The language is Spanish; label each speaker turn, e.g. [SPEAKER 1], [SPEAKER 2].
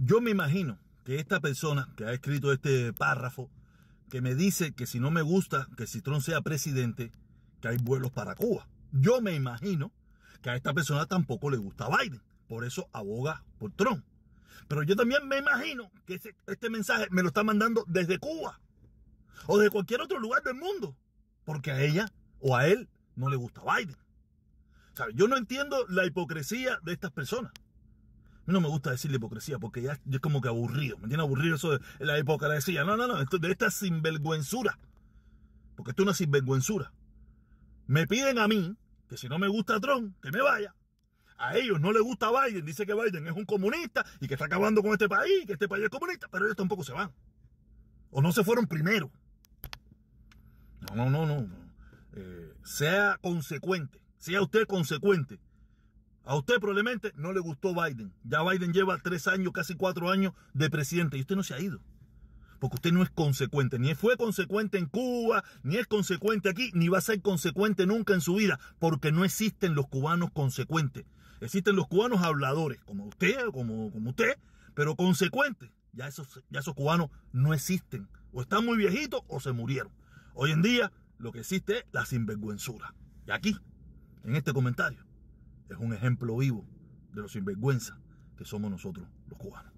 [SPEAKER 1] Yo me imagino que esta persona que ha escrito este párrafo, que me dice que si no me gusta que Citrón sea presidente, que hay vuelos para Cuba. Yo me imagino que a esta persona tampoco le gusta Biden. Por eso aboga por Trump. Pero yo también me imagino que este mensaje me lo está mandando desde Cuba o de cualquier otro lugar del mundo. Porque a ella o a él no le gusta Biden. Yo no entiendo la hipocresía de estas personas no me gusta decir la hipocresía porque ya, es como que aburrido. ¿Me tiene Aburrido eso de la hipocresía. No, no, no. de esta sinvergüenzura. Porque esto es una sinvergüenzura. Me piden a mí que si no me gusta Trump, que me vaya. A ellos no les gusta Biden. Dice que Biden es un comunista y que está acabando con este país, que este país es comunista. Pero ellos tampoco se van. O no se fueron primero. No, no, no, no. Eh, sea consecuente. Sea usted consecuente. A usted probablemente no le gustó Biden. Ya Biden lleva tres años, casi cuatro años de presidente y usted no se ha ido. Porque usted no es consecuente, ni fue consecuente en Cuba, ni es consecuente aquí, ni va a ser consecuente nunca en su vida, porque no existen los cubanos consecuentes. Existen los cubanos habladores, como usted, como, como usted, pero consecuentes. Ya esos, ya esos cubanos no existen. O están muy viejitos o se murieron. Hoy en día lo que existe es la sinvergüenzura. Y aquí, en este comentario, es un ejemplo vivo de los sinvergüenza que somos nosotros los cubanos.